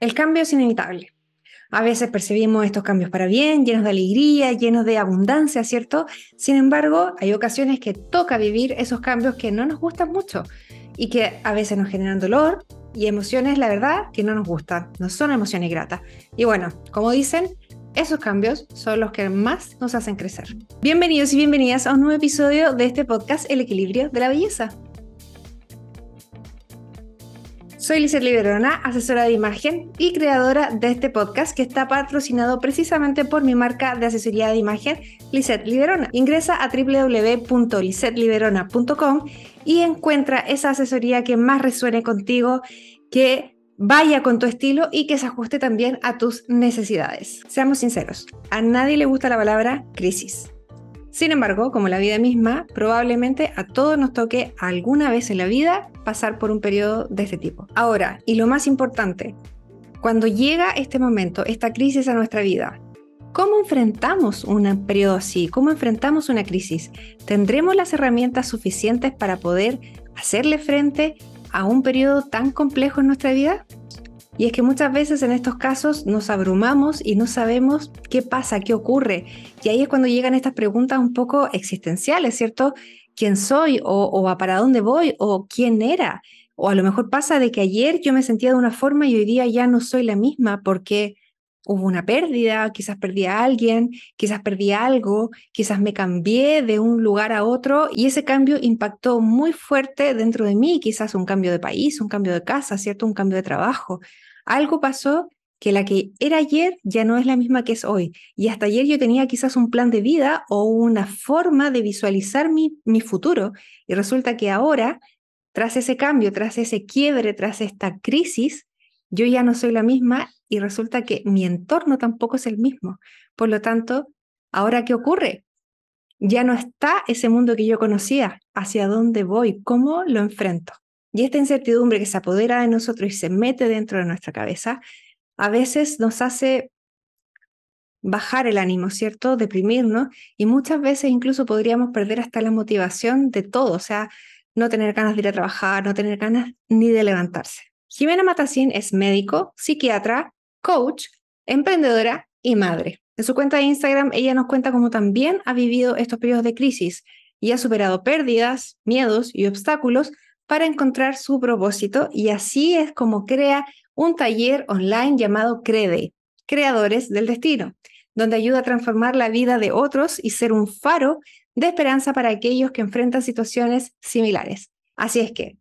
El cambio es inevitable. A veces percibimos estos cambios para bien, llenos de alegría, llenos de abundancia, ¿cierto? Sin embargo, hay ocasiones que toca vivir esos cambios que no nos gustan mucho y que a veces nos generan dolor y emociones, la verdad, que no nos gustan, no son emociones gratas. Y bueno, como dicen, esos cambios son los que más nos hacen crecer. Bienvenidos y bienvenidas a un nuevo episodio de este podcast El equilibrio de la belleza. Soy Lizeth Liberona, asesora de imagen y creadora de este podcast que está patrocinado precisamente por mi marca de asesoría de imagen, Lizeth Liberona. Ingresa a www.lizethliberona.com y encuentra esa asesoría que más resuene contigo, que vaya con tu estilo y que se ajuste también a tus necesidades. Seamos sinceros, a nadie le gusta la palabra crisis. Sin embargo, como la vida misma, probablemente a todos nos toque alguna vez en la vida pasar por un periodo de este tipo. Ahora, y lo más importante, cuando llega este momento, esta crisis a nuestra vida, ¿cómo enfrentamos un periodo así? ¿Cómo enfrentamos una crisis? ¿Tendremos las herramientas suficientes para poder hacerle frente a un periodo tan complejo en nuestra vida? Y es que muchas veces en estos casos nos abrumamos y no sabemos qué pasa, qué ocurre. Y ahí es cuando llegan estas preguntas un poco existenciales, ¿cierto? ¿Quién soy? ¿O, para dónde voy? ¿O quién era? O a lo mejor pasa de que ayer yo me sentía de una forma y hoy día ya no soy la misma porque hubo una pérdida, quizás perdí a alguien, quizás perdí algo, quizás me cambié de un lugar a otro y ese cambio impactó muy fuerte dentro de mí, quizás un cambio de país, un cambio de casa, ¿cierto? Un cambio de trabajo algo pasó que la que era ayer ya no es la misma que es hoy. Y hasta ayer yo tenía quizás un plan de vida o una forma de visualizar mi, mi futuro. Y resulta que ahora, tras ese cambio, tras ese quiebre, tras esta crisis, yo ya no soy la misma y resulta que mi entorno tampoco es el mismo. Por lo tanto, ¿ahora qué ocurre? Ya no está ese mundo que yo conocía. ¿Hacia dónde voy? ¿Cómo lo enfrento? Y esta incertidumbre que se apodera de nosotros y se mete dentro de nuestra cabeza, a veces nos hace bajar el ánimo, ¿cierto? Deprimirnos y muchas veces incluso podríamos perder hasta la motivación de todo, o sea, no tener ganas de ir a trabajar, no tener ganas ni de levantarse. Jimena Matasín es médico, psiquiatra, coach, emprendedora y madre. En su cuenta de Instagram, ella nos cuenta cómo también ha vivido estos periodos de crisis y ha superado pérdidas, miedos y obstáculos para encontrar su propósito y así es como crea un taller online llamado Crede, Creadores del Destino, donde ayuda a transformar la vida de otros y ser un faro de esperanza para aquellos que enfrentan situaciones similares. Así es que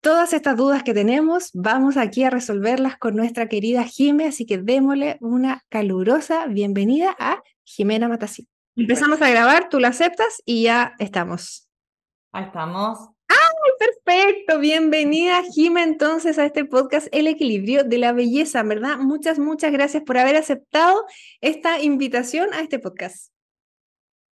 todas estas dudas que tenemos, vamos aquí a resolverlas con nuestra querida Jime, así que démosle una calurosa bienvenida a Jimena Matasí. Empezamos a grabar, tú la aceptas y ya estamos. Ahí estamos. Perfecto, bienvenida Jim, entonces a este podcast El equilibrio de la belleza, ¿verdad? Muchas, muchas gracias por haber aceptado esta invitación a este podcast.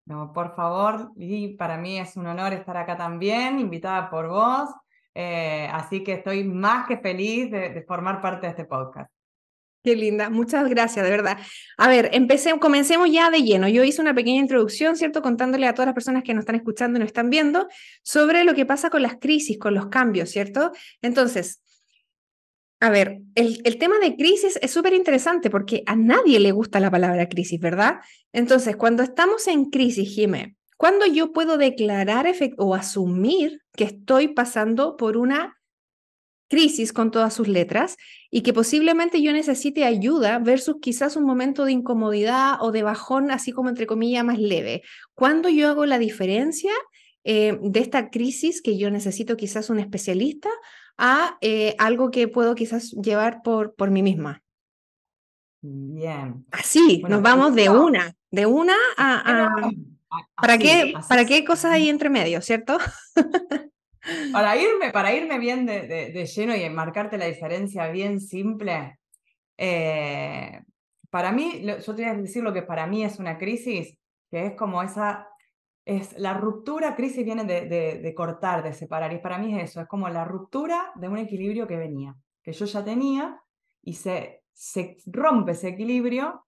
No, por favor, y para mí es un honor estar acá también, invitada por vos, eh, así que estoy más que feliz de formar parte de este podcast. Qué linda, muchas gracias, de verdad. A ver, comencemos ya de lleno. Yo hice una pequeña introducción, ¿cierto? Contándole a todas las personas que nos están escuchando y nos están viendo sobre lo que pasa con las crisis, con los cambios, ¿cierto? Entonces, a ver, el, el tema de crisis es súper interesante porque a nadie le gusta la palabra crisis, ¿verdad? Entonces, cuando estamos en crisis, Jimé, ¿cuándo yo puedo declarar o asumir que estoy pasando por una crisis con todas sus letras y que posiblemente yo necesite ayuda versus quizás un momento de incomodidad o de bajón, así como entre comillas, más leve. ¿Cuándo yo hago la diferencia eh, de esta crisis que yo necesito quizás un especialista a eh, algo que puedo quizás llevar por, por mí misma? Bien. Así, nos vamos de una, de una a... ¿Para, qué, ¿Para qué cosas hay entre medio, cierto? para, irme, para irme bien de, lleno y marcarte la diferencia bien simple, eh, para mí, yo te voy a decir lo que para mí es una crisis, que es como esa, es la ruptura, crisis viene de, cortar, de separar, y para mí es eso, es como la ruptura de un equilibrio que venía, que yo ya tenía, y se, se rompe ese equilibrio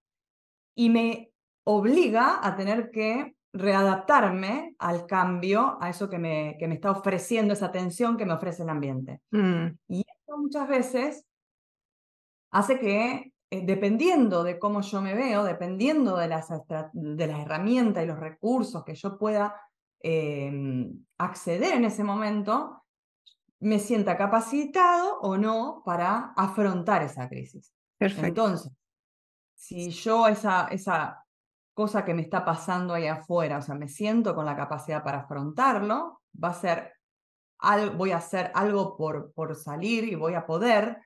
y me obliga a tener que readaptarme al cambio, a eso que me, me está ofreciendo, esa atención que me ofrece el ambiente. Mm. Y esto muchas veces hace que, eh, dependiendo de cómo yo me veo, dependiendo de las, de las herramientas y los recursos que yo pueda em, acceder en ese momento, me sienta capacitado o no para afrontar esa crisis. Perfecto. Entonces, si yo esa, esa cosa que me está pasando ahí afuera, o sea, me siento con la capacidad para afrontarlo, va a ser voy a hacer algo por, salir y voy a poder,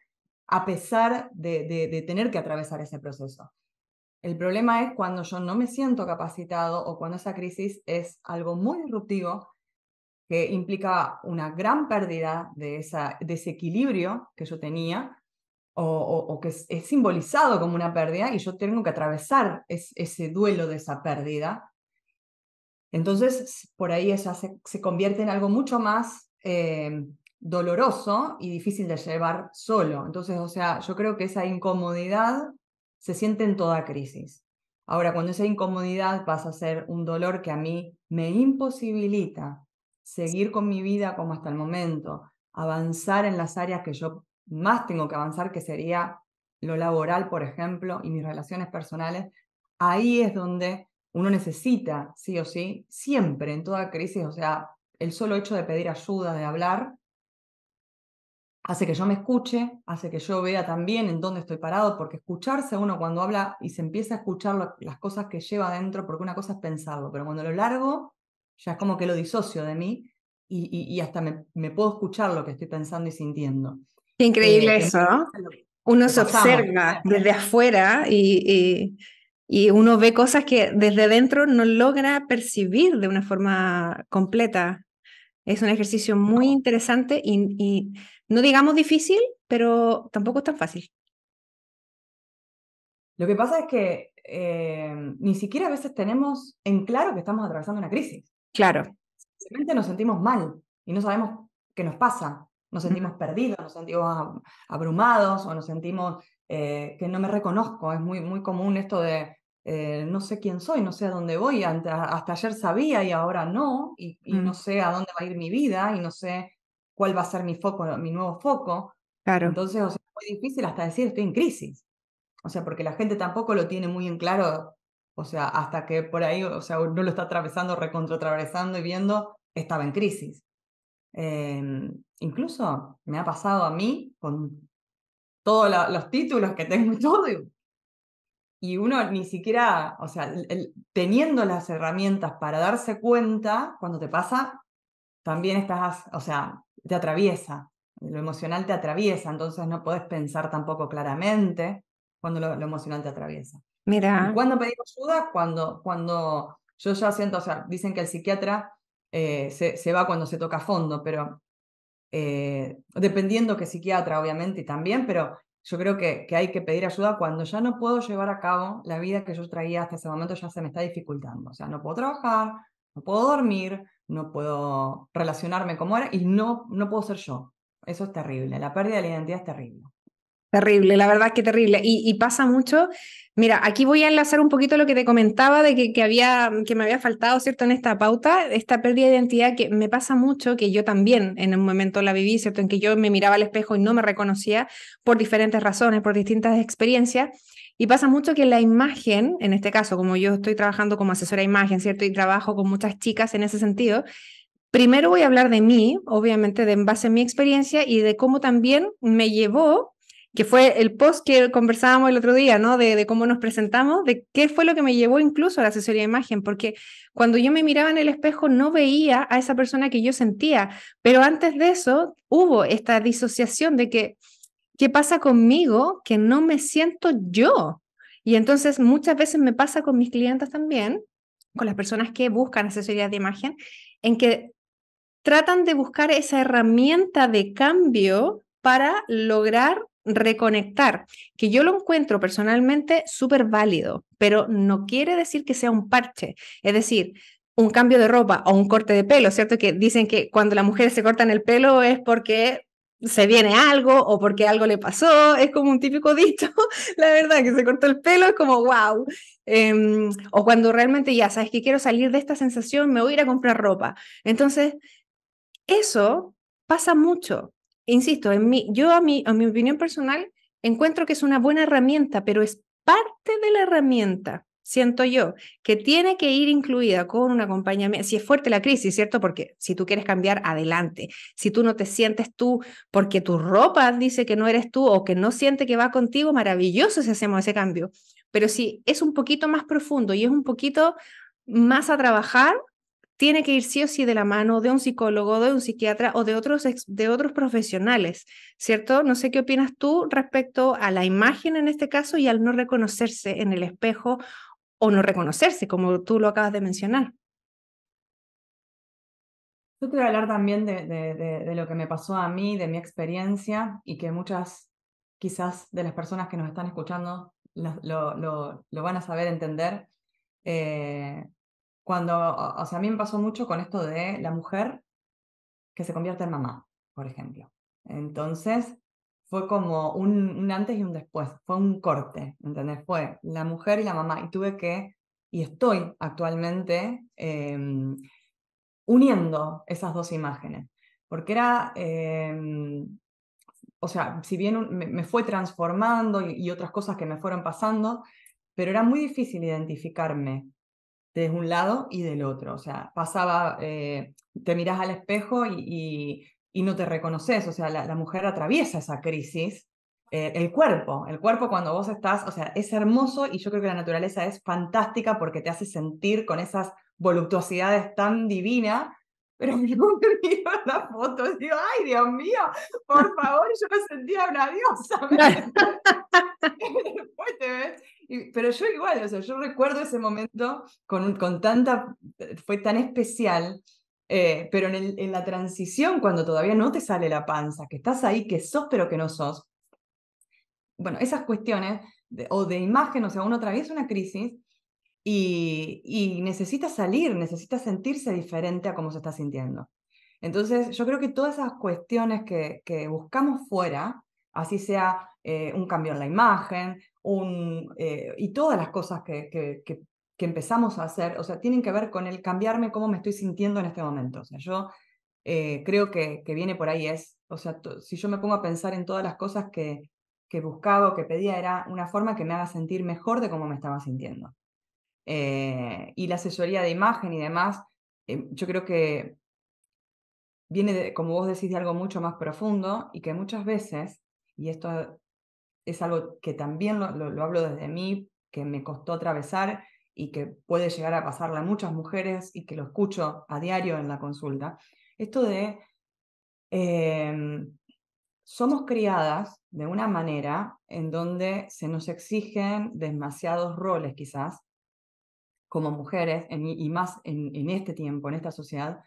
a pesar de, tener que atravesar ese proceso. El problema es cuando yo no me siento capacitado o cuando esa crisis es algo muy disruptivo que implica una gran pérdida de, de ese equilibrio que yo tenía o, que es, simbolizado como una pérdida y yo tengo que atravesar ese duelo de esa pérdida. Entonces, por ahí esa se, convierte en algo mucho más eh, doloroso y difícil de llevar solo. Entonces, o sea, yo creo que esa incomodidad se siente en toda crisis. Ahora, cuando esa incomodidad pasa a ser un dolor que a mí me imposibilita seguir con mi vida como hasta el momento, avanzar en las áreas que yo más tengo que avanzar, que sería lo laboral, por ejemplo, y mis relaciones personales, ahí es donde uno necesita, sí o sí, siempre en toda crisis, o sea, el solo hecho de pedir ayuda, de hablar, hace que yo me escuche, hace que yo vea también en dónde estoy parado, porque escucharse uno cuando habla y se empieza a escuchar las cosas que lleva adentro, porque una cosa es pensarlo, pero cuando lo largo, ya es como que lo disocio de mí y, hasta me, puedo escuchar lo que estoy pensando y sintiendo increíble eh, eso, Uno se observa desde afuera y, uno ve cosas que desde dentro no logra percibir de una forma completa. Es un ejercicio muy interesante y, no digamos difícil, pero tampoco es tan fácil. Lo que pasa es que eh, ni siquiera a veces tenemos en claro que estamos atravesando una crisis. Claro. Simplemente nos sentimos mal y no sabemos qué nos pasa nos sentimos perdidos, nos sentimos abrumados o nos sentimos eh, que no me reconozco. Es muy, muy común esto de eh, no sé quién soy, no sé a dónde voy, hasta, hasta ayer sabía y ahora no, y, mm. no sé a dónde va a ir mi vida y no sé cuál va a ser mi foco, mi nuevo foco. Entonces, es muy difícil hasta decir estoy en crisis. O sea, porque la gente tampoco lo tiene muy en claro, o sea, hasta que por ahí, o sea, uno lo está atravesando, recontra atravesando y viendo, estaba en crisis. Em, incluso me ha pasado a mí con todos los títulos que tengo y Y uno ni siquiera, o sea, teniendo las herramientas para darse cuenta, cuando te pasa, también estás, o sea, te atraviesa. Lo emocional te atraviesa, entonces no puedes pensar tampoco claramente cuando lo, emocional te atraviesa. Mira. cuando ¿Cuándo ayuda? Cuando, cuando yo ya siento, o sea, dicen que el psiquiatra eh, se, va cuando se toca a fondo, pero eh, dependiendo que psiquiatra, obviamente, también, pero yo creo que, hay que pedir ayuda cuando ya no puedo llevar a cabo la vida que yo traía hasta ese momento, ya se me está dificultando. O sea, no puedo trabajar, no puedo dormir, no puedo relacionarme como era y no, no puedo ser yo. Eso es terrible, la pérdida de la identidad es terrible. Terrible, la verdad es que terrible. y pasa mucho Mira, aquí voy a enlazar un poquito lo que te comentaba de que, que, había, que me había faltado, ¿cierto? En esta pauta, esta pérdida de identidad que me pasa mucho, que yo también en un momento la viví, ¿cierto? En que yo me miraba al espejo y no me reconocía por diferentes razones, por distintas experiencias. Y pasa mucho que la imagen, en este caso, como yo estoy trabajando como asesora de imagen, ¿cierto? Y trabajo con muchas chicas en ese sentido, primero voy a hablar de mí, obviamente, de en base a mi experiencia y de cómo también me llevó que fue el post que conversábamos el otro día, ¿no? De, cómo nos presentamos, de qué fue lo que me llevó incluso a la asesoría de imagen, porque cuando yo me miraba en el espejo no veía a esa persona que yo sentía, pero antes de eso hubo esta disociación de que, ¿qué pasa conmigo que no me siento yo? Y entonces muchas veces me pasa con mis clientes también, con las personas que buscan asesoría de imagen, en que tratan de buscar esa herramienta de cambio para lograr reconectar, que yo lo encuentro personalmente súper válido, pero no quiere decir que sea un parche. Es decir, un cambio de ropa o un corte de pelo, ¿cierto? Que dicen que cuando las mujeres se cortan el pelo es porque se viene algo o porque algo le pasó, es como un típico dicho, la verdad, que se cortó el pelo, es como wow. Em, o cuando realmente ya sabes que quiero salir de esta sensación, me voy a ir a comprar ropa. Entonces, eso pasa mucho insisto, yo a a mi opinión personal encuentro que es una buena herramienta, pero es parte de la herramienta, siento yo, que tiene que ir incluida con un acompañamiento, si es fuerte la crisis, ¿cierto? Porque si tú quieres cambiar, adelante. Si tú no te sientes tú porque tu ropa dice que no eres tú o que no siente que va contigo, maravilloso si hacemos ese cambio. Pero si es un poquito más profundo y es un poquito más a trabajar, tiene que ir sí o sí de la mano de un psicólogo, de un psiquiatra o de otros, de otros profesionales, ¿cierto? No sé qué opinas tú respecto a la imagen en este caso y al no reconocerse en el espejo o no reconocerse, como tú lo acabas de mencionar. Yo quiero hablar también de, lo que me pasó a mí, de mi experiencia y que muchas, quizás, de las personas que nos están escuchando lo, van a saber entender. Eh, cuando, o sea, a mí me pasó mucho con esto de la mujer que se convierte en mamá, por ejemplo. Entonces, fue como un, antes y un después, fue un corte, ¿entendés? Fue la mujer y la mamá, y tuve que, y estoy actualmente em, uniendo esas dos imágenes, porque era, em, o sea, si bien me, fue transformando y, otras cosas que me fueron pasando, pero era muy difícil identificarme de un lado y del otro. O sea, pasaba, eh, te mirás al espejo y, no te reconoces. O sea, la, mujer atraviesa esa crisis. Eh, el cuerpo, el cuerpo cuando vos estás, o sea, es hermoso y yo creo que la naturaleza es fantástica porque te hace sentir con esas voluptuosidades tan divinas. Pero me en la foto y digo, ay, Dios mío, por favor, yo me sentía una diosa. Después te pero yo igual, o sea, yo recuerdo ese momento con, con tanta, eh, fue tan especial, eh, pero en, en la transición, cuando todavía no te sale la panza, que estás ahí, que sos pero que no sos, bueno, esas cuestiones o de imagen, o sea, uno atraviesa una crisis y, y necesita salir, necesita sentirse diferente a cómo se está sintiendo. Entonces, yo creo que todas esas cuestiones que, que buscamos fuera, así sea eh, un cambio en la imagen, eh, y todas las cosas que, que, empezamos a hacer, o sea, tienen que ver con el cambiarme cómo me estoy sintiendo en este momento. O sea, yo eh, creo que, que viene por ahí es, o sea, si yo me pongo a pensar en todas las cosas que, que buscaba o que pedía, era una forma que me haga sentir mejor de cómo me estaba sintiendo. Eh, y la asesoría de imagen y demás, em, yo creo que viene, como vos decís, de algo mucho más profundo y que muchas veces, y esto es algo que también lo, hablo desde mí, que me costó atravesar y que puede llegar a pasarle a muchas mujeres y que lo escucho a diario en la consulta, esto de em, somos criadas de una manera en donde se nos exigen demasiados roles quizás como mujeres y más en, este tiempo, en esta sociedad,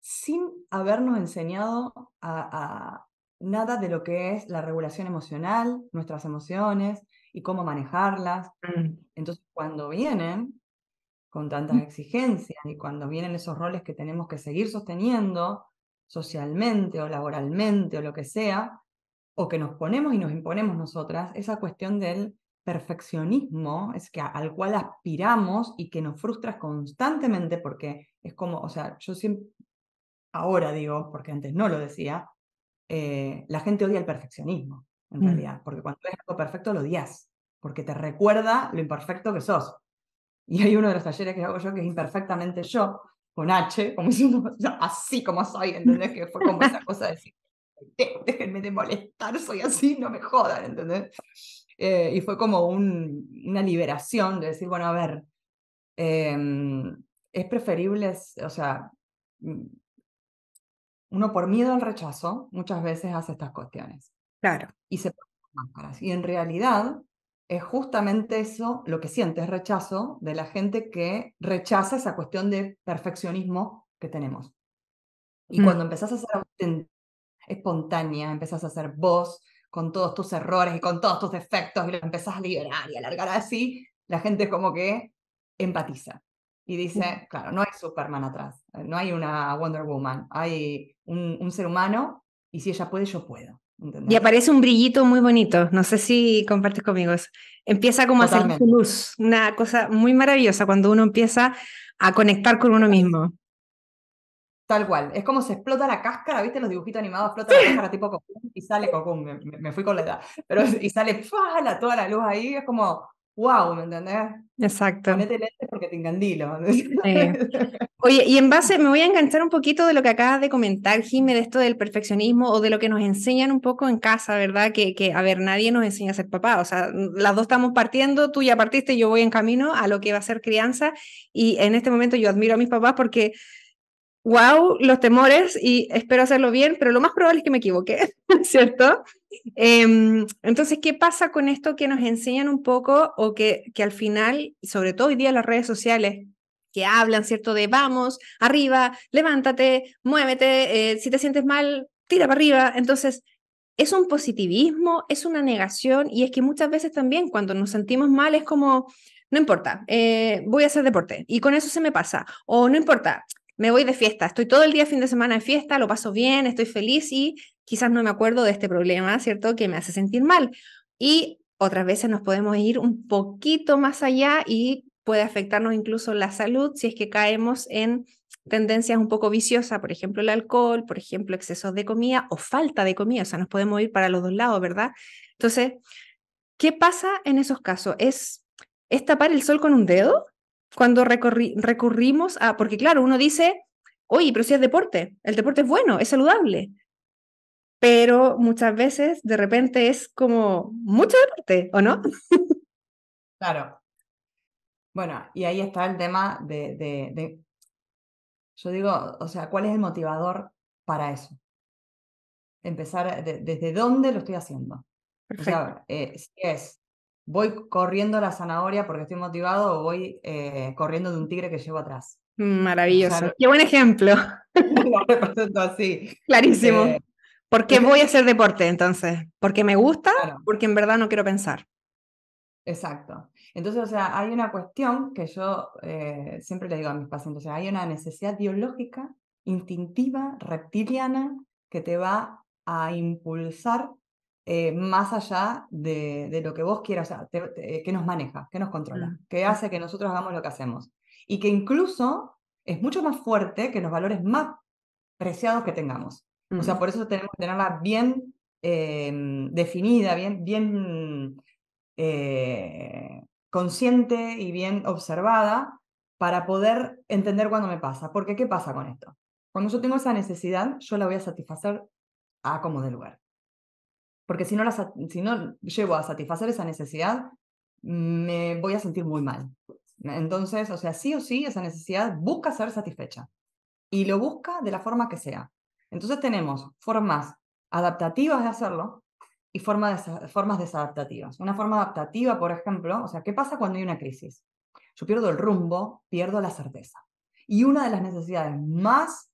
sin habernos enseñado a, nada de lo que es la regulación emocional, nuestras emociones y cómo manejarlas. Mm. Entonces, cuando vienen con tantas mm. exigencias y cuando vienen esos roles que tenemos que seguir sosteniendo socialmente o laboralmente o lo que sea, o que nos ponemos y nos imponemos nosotras, esa cuestión del perfeccionismo es que al cual aspiramos y que nos frustra constantemente porque es como, o sea, yo siempre, ahora digo, porque antes no lo decía, eh, la gente odia el perfeccionismo, en mm. realidad, porque cuando ves algo perfecto lo odias, porque te recuerda lo imperfecto que sos. Y hay uno de los talleres que hago yo que es imperfectamente yo, con H, como así como soy, ¿entendés? Que fue como esa cosa de decir, déjenme de molestar, soy así, no me jodan, ¿entendés? Eh, y fue como un, una liberación de decir, bueno, a ver, em, es preferible, o sea, uno por miedo al rechazo muchas veces hace estas cuestiones. Claro. Y se ponen máscaras. Y en realidad es justamente eso lo que sientes, rechazo de la gente que rechaza esa cuestión de perfeccionismo que tenemos. Y mm. cuando empezás a ser espontánea, empezás a ser vos con todos tus errores y con todos tus defectos y lo empezás a liberar y alargar así, la gente como que empatiza. Y dice, claro, no hay Superman atrás, eh, no hay una Wonder Woman, hay un, ser humano y si ella puede, yo puedo. Y aparece un brillito muy bonito, no sé si compartes conmigo Empieza como a salir luz, una cosa muy maravillosa cuando uno empieza a conectar con uno mismo. Tal cual, es como se explota la cáscara, ¿viste? Los dibujitos animados explota la cáscara tipo y sale con me, fui con la edad, pero y sale ¡fala! toda la luz ahí, es como wow, ¿me entendés? Exacto. Ponete lentes porque te encandilo. Oye, y en base, me voy a enganchar un poquito de lo que acabas de comentar, Jimé, de esto del perfeccionismo o de lo que nos enseñan un poco en casa, ¿verdad? Que, que, a ver, nadie nos enseña a ser papá. O sea, las dos estamos partiendo, tú ya partiste, yo voy en camino a lo que va a ser crianza. Y en este momento yo admiro a mis papás porque wow, los temores y espero hacerlo bien, pero lo más probable es que me equivoque, ¿cierto? Em, entonces, ¿qué pasa con esto que nos enseñan un poco o que, que al final, sobre todo hoy día las redes sociales, que hablan, ¿cierto? De vamos, arriba, levántate, muévete, eh, si te sientes mal, tira para arriba. Entonces, es un positivismo, es una negación y es que muchas veces también cuando nos sentimos mal es como, no importa, eh, voy a hacer deporte y con eso se me pasa. O no importa, me voy de fiesta, estoy todo el día fin de semana en fiesta, lo paso bien, estoy feliz y quizás no me acuerdo de este problema, ¿cierto? Que me hace sentir mal. Y otras veces nos podemos ir un poquito más allá y puede afectarnos incluso la salud si es que caemos en tendencias un poco viciosas, por ejemplo el alcohol, por ejemplo excesos de comida o falta de comida, o sea, nos podemos ir para los dos lados, ¿verdad? Entonces, ¿qué pasa en esos casos? es tapar el sol con un dedo? cuando recurrimos a, porque claro, uno dice, oye, pero si es deporte, el deporte es bueno, es saludable, pero muchas veces de repente es como mucho deporte, ¿o no? claro. Bueno, y ahí está el tema de, de, yo digo, o sea, ¿cuál es el motivador para eso? Empezar desde dónde lo estoy haciendo. Perfecto. Eh, si es voy corriendo la zanahoria porque estoy motivado o voy eh, corriendo de un tigre que llevo atrás. Mm, maravilloso. Qué buen ejemplo. Clarísimo. Eh, ¿Por qué voy a hacer deporte entonces? Porque me gusta, porque en verdad no quiero pensar. Exacto. Entonces, o sea, hay una cuestión que yo eh, siempre le digo a mis pacientes, hay una necesidad biológica, instintiva, reptiliana, que te va a impulsar eh, más allá de, lo que vos quieras, eh, que nos maneja, que nos controla, mm. que mm. hace que nosotros hagamos lo que hacemos. Y que incluso es mucho más fuerte que los valores más preciados que tengamos. O sea, mm. por eso tenemos que tenerla bien em, definida, bien, bien eh, consciente y bien observada para poder entender cuándo me pasa. Porque, ¿qué pasa con esto? Cuando yo tengo esa necesidad, yo la voy a satisfacer a como de lugar porque si no, si no llego a satisfacer esa necesidad, me voy a sentir muy mal. Entonces, o sea, sí o sí, esa necesidad busca ser satisfecha y lo busca de la forma que sea. Entonces tenemos formas adaptativas de hacerlo y formas, formas desadaptativas. Una forma adaptativa, por ejemplo, o sea, ¿qué pasa cuando hay una crisis? Yo pierdo el rumbo, pierdo la certeza. Y una de las necesidades más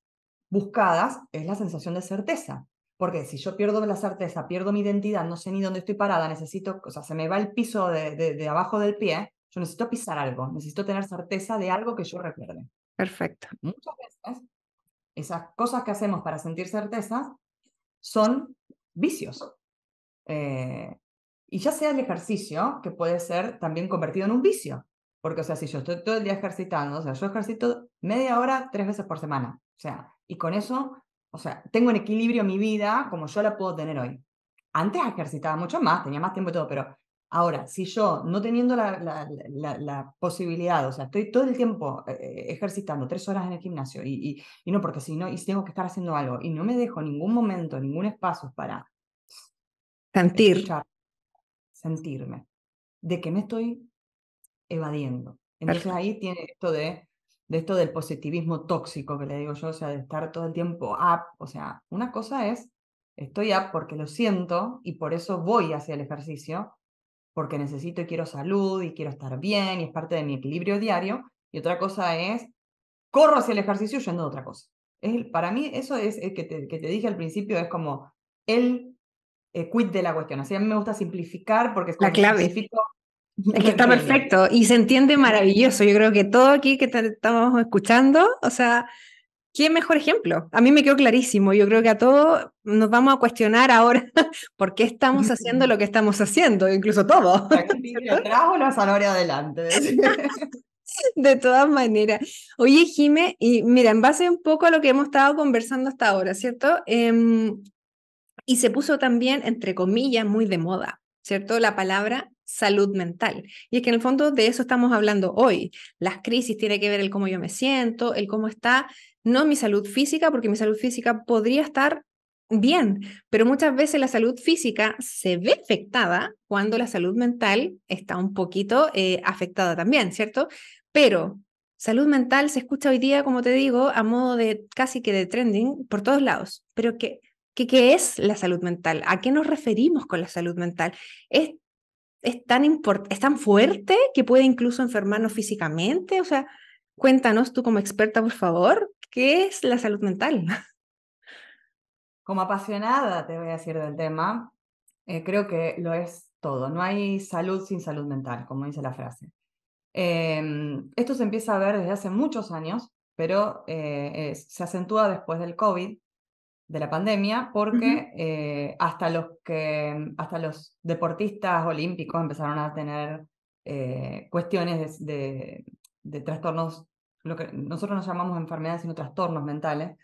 buscadas es la sensación de certeza. Porque si yo pierdo la certeza, pierdo mi identidad, no sé ni dónde estoy parada, necesito, o sea, se me va el piso de, de, abajo del pie, yo necesito pisar algo, necesito tener certeza de algo que yo recuerde. Perfecto. Muchas veces esas cosas que hacemos para sentir certeza son vicios. Eh, y ya sea el ejercicio, que puede ser también convertido en un vicio. Porque, o sea, si yo estoy todo el día ejercitando, o sea, yo ejercito media hora tres veces por semana. O sea, y con eso o sea, tengo en equilibrio mi vida como yo la puedo tener hoy. Antes ejercitaba mucho más, tenía más tiempo y todo, pero ahora, si yo no teniendo la, posibilidad, o sea, estoy todo el tiempo eh, eh, ejercitando tres horas en el gimnasio y, y, no, porque si no, y tengo que estar haciendo algo y no me dejo ningún momento, ningún espacio para sentir, sentirme, de que me estoy evadiendo. Entonces ahí tiene esto de de esto del positivismo tóxico que le digo yo, o sea, de estar todo el tiempo up, o sea, una cosa es, estoy up porque lo siento y por eso voy hacia el ejercicio, porque necesito y quiero salud y quiero estar bien y es parte de mi equilibrio diario, y otra cosa es, corro hacia el ejercicio yendo a otra cosa. Es, para mí eso es, que, te, dije al principio, es como el eh, quit de la cuestión. Así a mí me gusta simplificar porque es la clave. Es que está perfecto y se entiende maravilloso. Yo creo que todo aquí que estamos escuchando, o sea, ¿qué mejor ejemplo? A mí me quedó clarísimo. Yo creo que a todos nos vamos a cuestionar ahora por qué estamos haciendo lo que estamos haciendo, incluso todo. atrás la adelante. De todas maneras. Oye, Jime, y mira, en base un poco a lo que hemos estado conversando hasta ahora, ¿cierto? Em, y se puso también, entre comillas, muy de moda ¿cierto? La palabra salud mental. Y es que en el fondo de eso estamos hablando hoy. Las crisis tiene que ver el cómo yo me siento, el cómo está, no mi salud física, porque mi salud física podría estar bien, pero muchas veces la salud física se ve afectada cuando la salud mental está un poquito eh, afectada también, ¿cierto? Pero salud mental se escucha hoy día, como te digo, a modo de casi que de trending por todos lados, pero que ¿Qué, es la salud mental? ¿A qué nos referimos con la salud mental? ¿Es, es, tan ¿Es tan fuerte que puede incluso enfermarnos físicamente? O sea, cuéntanos tú como experta, por favor, ¿qué es la salud mental? Como apasionada, te voy a decir del tema, eh, creo que lo es todo. No hay salud sin salud mental, como dice la frase. Em, esto se empieza a ver desde hace muchos años, pero eh, se acentúa después del COVID, de la pandemia, porque eh, hasta, los que, hasta los deportistas olímpicos empezaron a tener eh, cuestiones de, trastornos, lo que nosotros no llamamos enfermedades, sino trastornos mentales.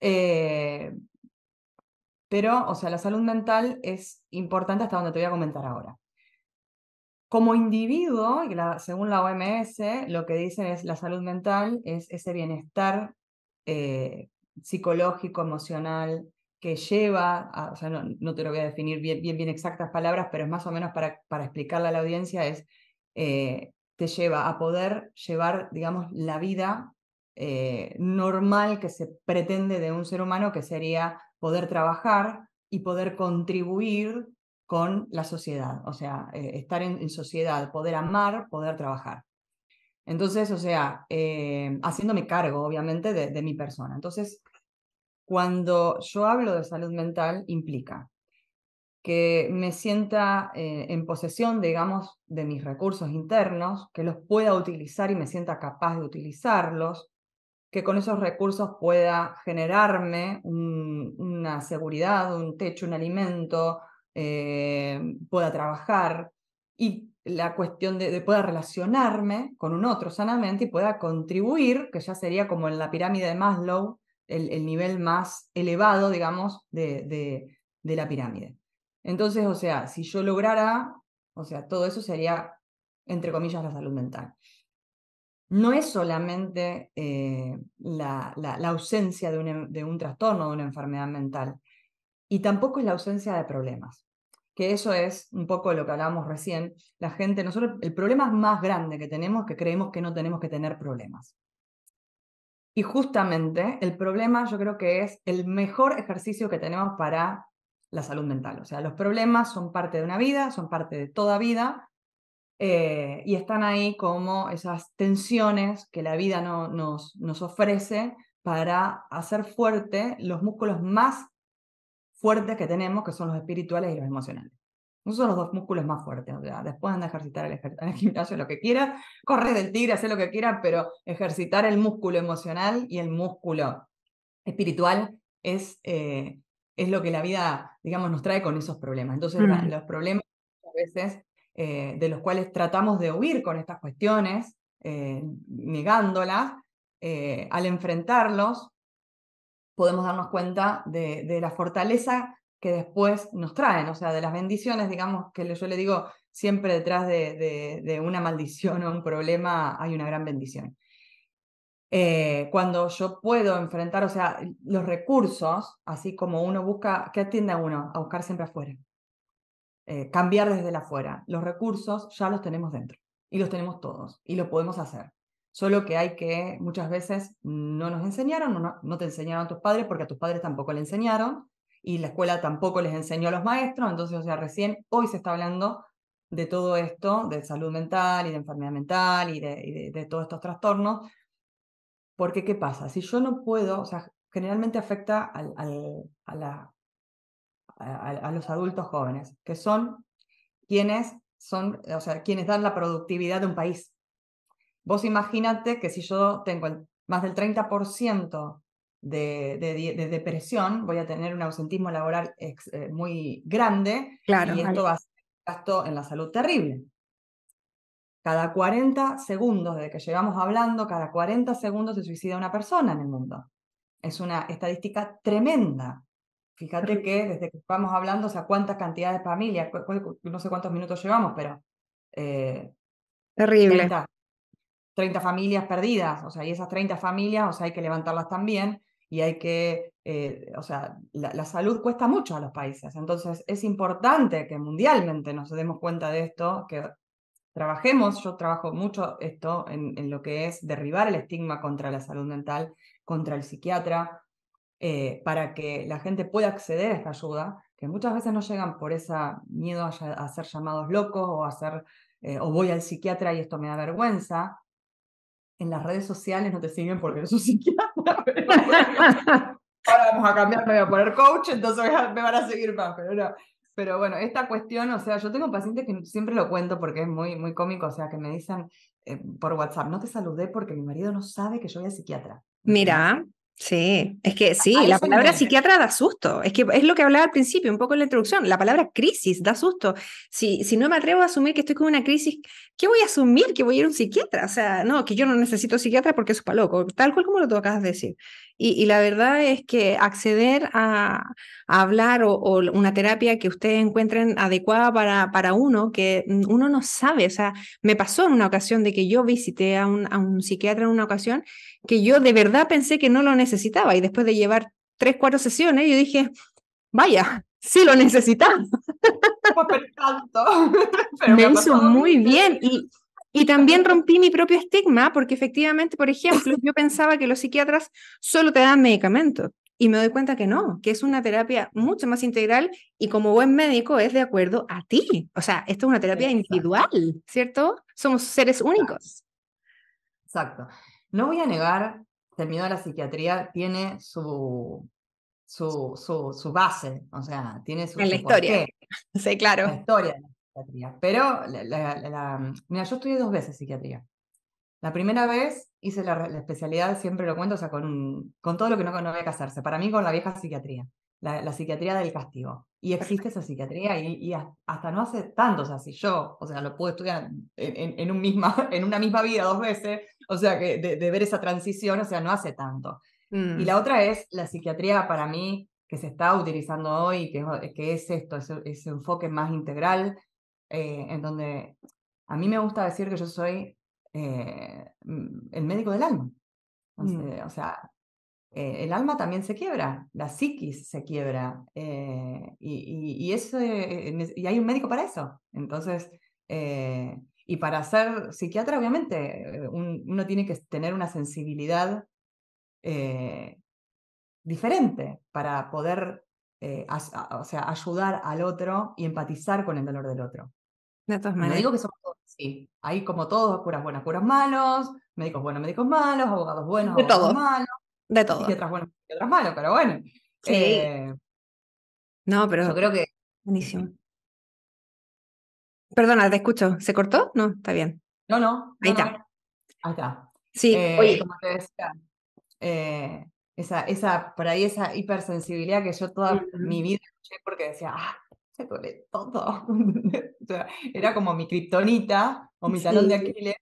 Eh, pero, o sea, la salud mental es importante hasta donde te voy a comentar ahora. Como individuo, según la OMS, lo que dicen es la salud mental es ese bienestar psicológico, emocional, que lleva, o sea, no, te lo voy a definir bien, bien, exactas palabras, pero es más o menos para, para explicarle a la audiencia, es, eh, te lleva a poder llevar, digamos, la vida eh, normal que se pretende de un ser humano, que sería poder trabajar y poder contribuir con la sociedad, o sea, eh, estar en, sociedad, poder amar, poder trabajar. Entonces, o sea, eh, haciéndome cargo, obviamente, de, mi persona. Entonces, cuando yo hablo de salud mental, implica que me sienta eh, en posesión, digamos, de mis recursos internos, que los pueda utilizar y me sienta capaz de utilizarlos, que con esos recursos pueda generarme una seguridad, un techo, un alimento, eh, pueda trabajar y la cuestión de, poder pueda relacionarme con un otro sanamente y pueda contribuir, que ya sería como en la pirámide de Maslow, el, nivel más elevado, digamos, de, la pirámide. Entonces, o sea, si yo lograra, o sea, todo eso sería, entre comillas, la salud mental. No es solamente eh, la, ausencia de un, de un trastorno, de una enfermedad mental, y tampoco es la ausencia de problemas que eso es un poco lo que hablábamos recién. La gente, nosotros, el problema más grande que tenemos que creemos que no tenemos que tener problemas. Y justamente el problema yo creo que es el mejor ejercicio que tenemos para la salud mental. O sea, los problemas son parte de una vida, son parte de toda vida, eh, y están ahí como esas tensiones que la vida nos, nos ofrece para hacer fuerte los músculos más fuertes que tenemos, que son los espirituales y los emocionales. Esos son los dos músculos más fuertes. después de a ejercitar el, gimnasio lo que quieras, correr del tigre, hacer lo que quieras, pero ejercitar el músculo emocional y el músculo espiritual es, eh, es lo que la vida, digamos, nos trae con esos problemas. Entonces, mm. los problemas a veces eh, de los cuales tratamos de huir con estas cuestiones, eh, negándolas, al enfrentarlos, podemos darnos cuenta de, la fortaleza que después nos traen, o sea, de las bendiciones, digamos, que yo le digo, siempre detrás de, una maldición o un problema hay una gran bendición. Eh, cuando yo puedo enfrentar, o sea, los recursos, así como uno busca, ¿qué atiende uno? A buscar siempre afuera. Eh, cambiar desde la afuera. Los recursos ya los tenemos dentro y los tenemos todos y lo podemos hacer. Solo que hay que, muchas veces no nos enseñaron, no, te enseñaron a tus padres porque a tus padres tampoco le enseñaron y la escuela tampoco les enseñó a los maestros. Entonces, o sea, recién hoy se está hablando de todo esto, de salud mental y de enfermedad mental y de, todos estos trastornos. Porque, ¿qué pasa? Si yo no puedo, o sea, generalmente afecta a, los adultos jóvenes, que son quienes, son, o sea, quienes dan la productividad de un país. Vos imagínate que si yo tengo más del 30% de, depresión, voy a tener un ausentismo laboral eh, muy grande claro, y esto va a ser un gasto en la salud terrible. Cada 40 segundos, desde que llevamos hablando, cada 40 segundos se suicida una persona en el mundo. Es una estadística tremenda. Fíjate que desde que vamos hablando, o sea, cuántas cantidades de familias, no sé cuántos minutos llevamos, pero... Eh, terrible. 30 familias perdidas, o sea, y esas 30 familias, o sea, hay que levantarlas también y hay que, eh, o sea, la, salud cuesta mucho a los países, entonces es importante que mundialmente nos demos cuenta de esto, que trabajemos, yo trabajo mucho esto en, lo que es derribar el estigma contra la salud mental, contra el psiquiatra, eh, para que la gente pueda acceder a esta ayuda, que muchas veces no llegan por ese miedo a, ser llamados locos o a ser, eh, o voy al psiquiatra y esto me da vergüenza, en las redes sociales no te siguen porque eres un psiquiatra. ahora vamos a cambiar, me voy a poner coach, entonces me van a seguir más, pero Pero bueno, esta cuestión, o sea, yo tengo pacientes que siempre lo cuento porque es muy, muy cómico, o sea, que me dicen eh, por WhatsApp, no te saludé porque mi marido no sabe que yo voy a psiquiatra. Mira. Sí, es que sí, la palabra psiquiatra da susto. Es que es lo que hablaba al principio, un poco en la introducción. La palabra crisis da susto. Si, si no me atrevo a asumir que estoy con una crisis, ¿qué voy a asumir? Que voy a ir a un psiquiatra. O sea, no, que yo no necesito psiquiatra porque eso es para loco, tal cual como lo tú acabas de decir. Y, la verdad es que acceder a, hablar o, una terapia que ustedes encuentren adecuada para, para uno, que uno no sabe. O sea, me pasó en una ocasión de que yo visité a un, a un psiquiatra en una ocasión que yo de verdad pensé que no lo necesitaba y después de llevar tres, cuatro sesiones, yo dije, vaya, sí lo necesitaba. me, me hizo muy bien y, y también rompí mi propio estigma porque efectivamente, por ejemplo, yo pensaba que los psiquiatras solo te dan medicamentos y me doy cuenta que no, que es una terapia mucho más integral y como buen médico es de acuerdo a ti. O sea, esto es una terapia individual, ¿cierto? Somos seres únicos. Exacto. No voy a negar que el miedo a la psiquiatría tiene su, su, su, base, o sea, tiene su... En la historia. Sí, claro. La historia de la psiquiatría. Pero, mira, yo estudié dos veces psiquiatría. La primera vez hice la, especialidad, siempre lo cuento, o sea, con, con todo lo que no, no había que hacerse. Para mí, con la vieja psiquiatría. La, psiquiatría del castigo. Y existe esa psiquiatría y, hasta no hace tanto, o sea, si yo, o sea, lo pude estudiar en, en, un misma, en una misma vida dos veces, o sea, que de, ver esa transición, o sea, no hace tanto. Y mm. la otra es la psiquiatría para mí que se está utilizando hoy, que, eh, que es esto, ese, enfoque más integral, eh, en donde a mí me gusta decir que yo soy eh, mm, el médico del alma. Mm. O sea, el alma también se quiebra, la psiquis se quiebra, y, y, y, eso, y, hay un médico para eso. Entonces, y para ser psiquiatra, obviamente, eh, uno tiene que tener una sensibilidad eh, diferente para poder eh, o sea, ayudar al otro y empatizar con el dolor del otro. De todas maneras. No digo que somos todos así. Hay como todos, curas buenas, curas malos, médicos buenos, médicos malos, abogados buenos, abogados de todo. malos. De todo. Psiquiatras buenos, psiquiatras malos, pero bueno. Sí. no, pero. Yo creo que. Buenísimo. Perdona, te escucho. ¿Se cortó? No, está bien. No, no. Ahí está. Ahí está. Sí, eh, oye. Como te decía, eh, esa, esa, por ahí esa hipersensibilidad que yo toda mi vida escuché porque decía, ah, se duele todo. Era como mi kriptonita o mi talón de Aquiles.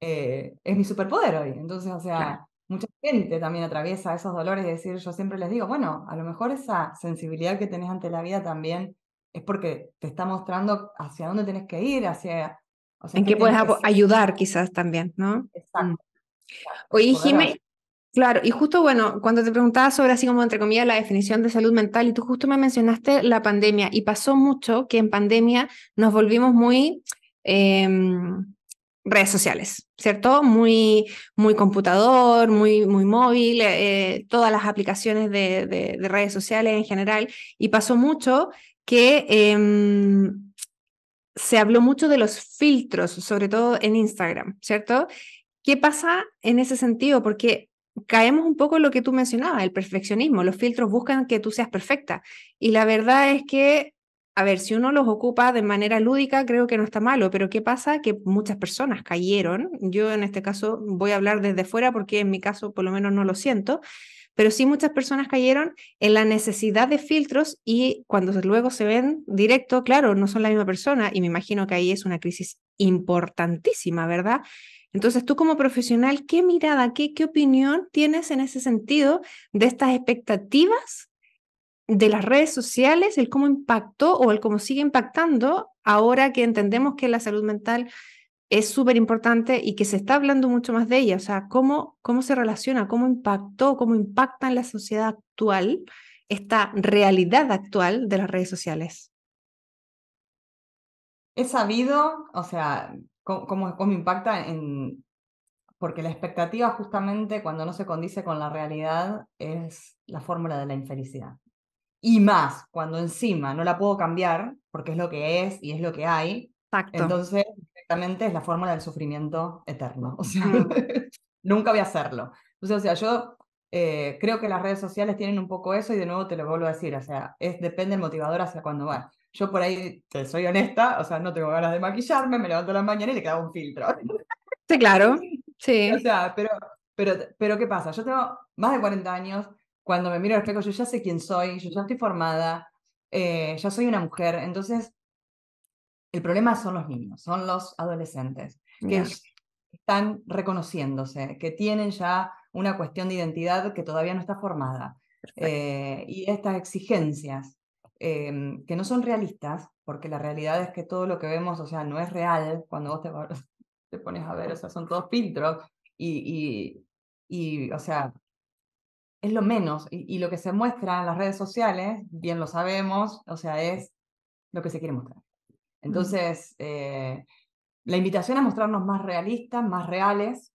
Eh, es mi superpoder hoy. Entonces, o sea, mucha gente también atraviesa esos dolores. y decir, yo siempre les digo, bueno, a lo mejor esa sensibilidad que tenés ante la vida también es porque te está mostrando hacia dónde tienes que ir, hacia... O en qué puedes ayudar quizás también, ¿no? Exacto. Mm. Oye, Jimé, claro, y justo, bueno, cuando te preguntaba sobre así como, entre comillas, la definición de salud mental, y tú justo me mencionaste la pandemia, y pasó mucho que en pandemia nos volvimos muy... Em, redes sociales, ¿cierto? Muy, muy computador, muy, muy móvil, eh, todas las aplicaciones de, de, redes sociales en general. Y pasó mucho que em, se habló mucho de los filtros, sobre todo en Instagram, ¿cierto? ¿Qué pasa en ese sentido? Porque caemos un poco en lo que tú mencionabas, el perfeccionismo. Los filtros buscan que tú seas perfecta. Y la verdad es que, a ver, si uno los ocupa de manera lúdica, creo que no está malo, pero ¿qué pasa? Que muchas personas cayeron. Yo en este caso voy a hablar desde fuera porque en mi caso por lo menos no lo siento pero sí muchas personas cayeron en la necesidad de filtros y cuando luego se ven directo, claro, no son la misma persona y me imagino que ahí es una crisis importantísima, ¿verdad? Entonces, tú como profesional, ¿qué mirada, qué, opinión tienes en ese sentido de estas expectativas de las redes sociales, el cómo impactó o el cómo sigue impactando ahora que entendemos que la salud mental es súper importante y que se está hablando mucho más de ella, o sea, cómo, cómo se relaciona, cómo impactó, cómo impacta en la sociedad actual esta realidad actual de las redes sociales. He sabido, o sea, cómo, cómo, impacta en... Porque la expectativa justamente cuando no se condice con la realidad es la fórmula de la infelicidad. Y más, cuando encima no la puedo cambiar, porque es lo que es y es lo que hay, Exacto. Entonces, es la fórmula del sufrimiento eterno. O sea, mm. nunca voy a hacerlo. sea, o sea, yo eh, creo que las redes sociales tienen un poco eso y de nuevo te lo vuelvo a decir, o sea, es, depende el motivador hacia cuándo va. Yo por ahí, te soy honesta, o sea, no tengo ganas de maquillarme, me levanto a la mañana y le queda un filtro. Sí, claro. Sí. O sea, pero, pero, pero ¿qué pasa? Yo tengo más de 40 años, cuando me miro al espejo yo ya sé quién soy, yo ya estoy formada, eh, ya soy una mujer, entonces el problema son los niños, son los adolescentes, que están reconociéndose, que tienen ya una cuestión de identidad que todavía no está formada. Eh, y estas exigencias em, que no son realistas, porque la realidad es que todo lo que vemos, o sea, no es real cuando vos te, pones a ver, o sea, son todos filtros y, o sea, es lo menos. Y, y, lo que se muestra en las redes sociales, bien lo sabemos, o sea, es lo que se quiere mostrar. Entonces, eh, la invitación es mostrarnos más realistas, más reales,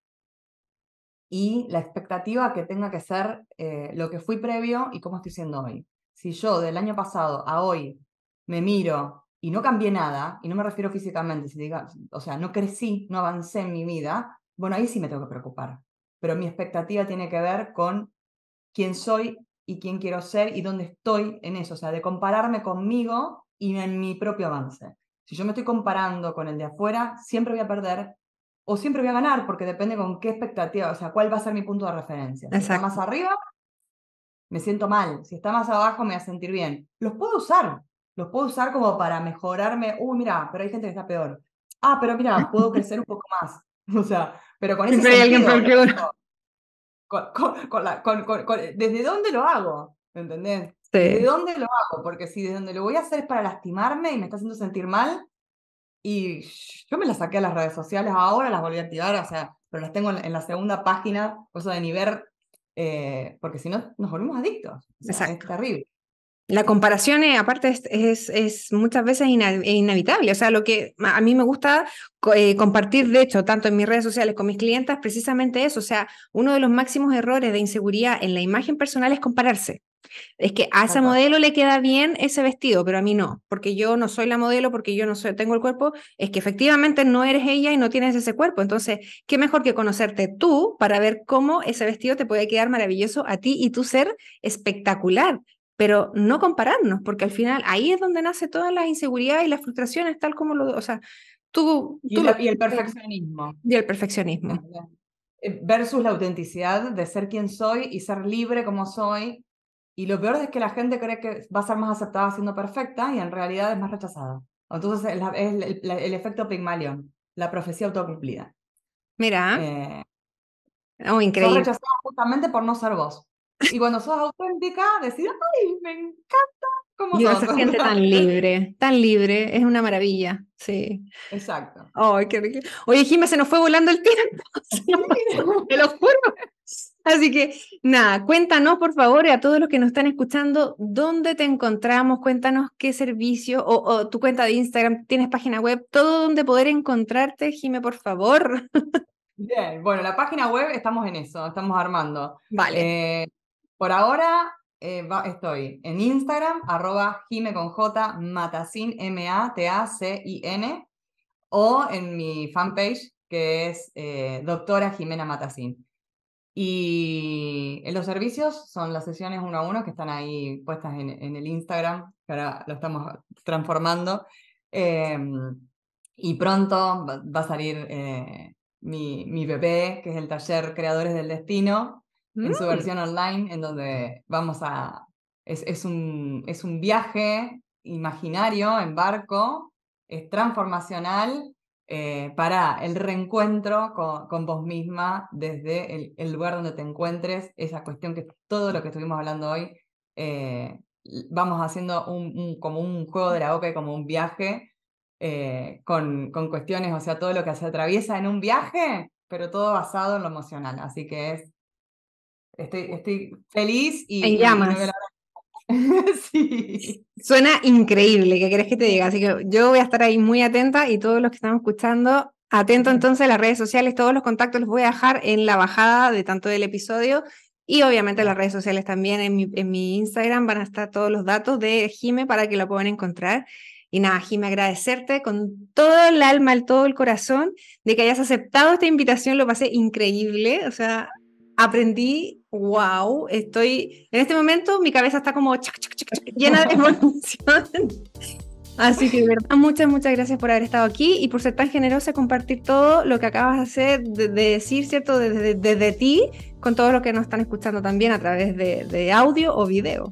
y la expectativa que tenga que ser eh, lo que fui previo y cómo estoy siendo hoy. Si yo del año pasado a hoy me miro y no cambié nada, y no me refiero físicamente, o sea, no crecí, no avancé en mi vida, bueno, ahí sí me tengo que preocupar. Pero mi expectativa tiene que ver con quién soy y quién quiero ser y dónde estoy en eso, o sea, de compararme conmigo y en mi propio avance. Si yo me estoy comparando con el de afuera, siempre voy a perder o siempre voy a ganar, porque depende con qué expectativa, o sea, cuál va a ser mi punto de referencia. Si está más arriba, me siento mal. Si está más abajo, me va a sentir bien. Los puedo usar, los puedo usar como para mejorarme. Uy, mira, pero hay gente que está peor. Ah, pero mira, puedo crecer un poco más. O sea, pero con ese ¿Desde dónde lo hago? ¿Entendés? ¿De dónde lo hago? Porque si de donde lo voy a hacer es para lastimarme y me está haciendo sentir mal, y yo me las saqué a las redes sociales, ahora las volví a activar, o sea, pero las tengo en la segunda página, cosa de nivel, eh, porque si no nos volvemos adictos. es terrible. La comparación, eh, aparte, es, es, muchas veces inevitable. O sea, lo que a mí me gusta eh, compartir, de hecho, tanto en mis redes sociales con mis clientas, precisamente eso. O sea, uno de los máximos errores de inseguridad en la imagen personal es compararse. Es que a esa modelo le queda bien ese vestido, pero a mí no, porque yo no soy la modelo, porque yo no tengo el cuerpo, es que efectivamente no eres ella y no tienes ese cuerpo. Entonces, qué mejor que conocerte tú para ver cómo ese vestido te puede quedar maravilloso a ti y tú ser espectacular, pero no compararnos, porque al final ahí es donde nace todas las inseguridades y las frustraciones, tal como lo, o sea, tú, y el perfeccionismo. Y el perfeccionismo. Eh, versus la autenticidad de ser quien soy y ser libre como soy y lo peor es que la gente cree que va a ser más aceptada siendo perfecta y en realidad es más rechazada. Entonces es, el, efecto Pygmalion, la profecía autocumplida. Mira. es eh, oh, increíble. Son rechazada justamente por no ser vos. Y cuando sos auténtica, decís, ¡ay, me encanta! ¿Cómo y se siente tan libre, tan libre, es una maravilla, sí. Exacto. Ay, qué rico. Oye, Jimé, se nos fue volando el tiempo. Te lo juro. Así que nada, cuéntanos por favor a todos los que nos están escuchando dónde te encontramos, cuéntanos qué servicio o, tu cuenta de Instagram, tienes página web, todo donde poder encontrarte, Jime, por favor. Bien, bueno, la página web estamos en eso, estamos armando. Vale. Eh, por ahora eh, estoy en Instagram, arroba Jime con J, Matacin, M-A-T-A-C-I-N, o en mi fanpage que es eh, Doctora Jimena Matacin. Y eh, los servicios son las sesiones uno a uno que están ahí puestas en, el Instagram, que ahora lo estamos transformando. Em, y pronto va, a salir eh, mi, mi bebé, que es el taller Creadores del Destino, en su mm. versión online, en donde vamos a... Es, un, es un viaje imaginario en barco, es transformacional eh, para el reencuentro con, vos misma desde el, lugar donde te encuentres, esa cuestión que todo lo que estuvimos hablando hoy, eh, vamos haciendo un, como un juego de la boca y como un viaje eh, con, cuestiones, o sea, todo lo que se atraviesa en un viaje, pero todo basado en lo emocional, así que es... Estoy, feliz y, Y sí. Suena increíble, ¿qué querés que te diga? Así que yo voy a estar ahí muy atenta y todos los que están escuchando, atento entonces a las redes sociales, todos los contactos los voy a dejar en la bajada de tanto del episodio y obviamente las redes sociales también en mi, Instagram van a estar todos los datos de Jime para que lo puedan encontrar. Y nada, Jime, agradecerte con todo el alma, todo el corazón de que hayas aceptado esta invitación. Lo pasé increíble. O sea, aprendí, wow, estoy, en este momento mi cabeza está como llena de emoción. Así que verdad, muchas, muchas gracias por haber estado aquí y por ser tan generosa, compartir todo lo que acabas de hacer, de, decir, ¿cierto? Desde ti, con todos los que nos están escuchando también a través de audio o video.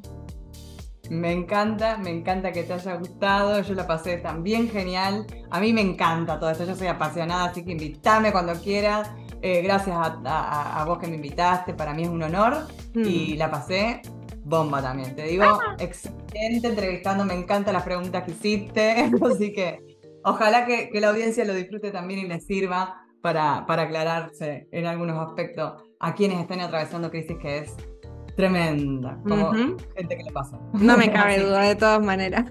Me encanta, me encanta que te haya gustado. Yo la pasé también genial. A mí me encanta todo esto. Yo soy apasionada, así que invítame cuando quieras. Eh, gracias a, vos que me invitaste, para mí es un honor mm. y la pasé bomba también. Te digo, ah. excelente entrevistando, me encantan las preguntas que hiciste, así que ojalá que, la audiencia lo disfrute también y le sirva para, para aclararse en algunos aspectos a quienes estén atravesando crisis, que es tremenda, como gente que le pasa. No me cabe duda, de todas maneras.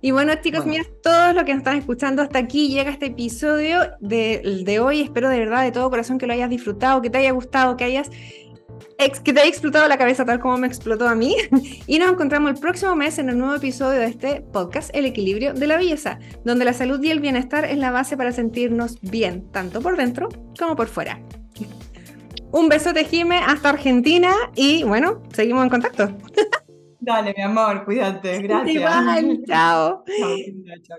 Y bueno, chicos, míos, todos los que nos están escuchando hasta aquí llega este episodio de, de hoy. Espero de verdad, de todo corazón, que lo hayas disfrutado, que te haya gustado, que hayas que te haya explotado la cabeza tal como me explotó a mí. Y nos encontramos el próximo mes en el nuevo episodio de este podcast, El equilibrio de la belleza, donde la salud y el bienestar es la base para sentirnos bien, tanto por dentro como por fuera. Un besote, Jime, hasta Argentina y bueno, seguimos en contacto. Dale, mi amor, cuídate. Gracias. Iván, chao. chao.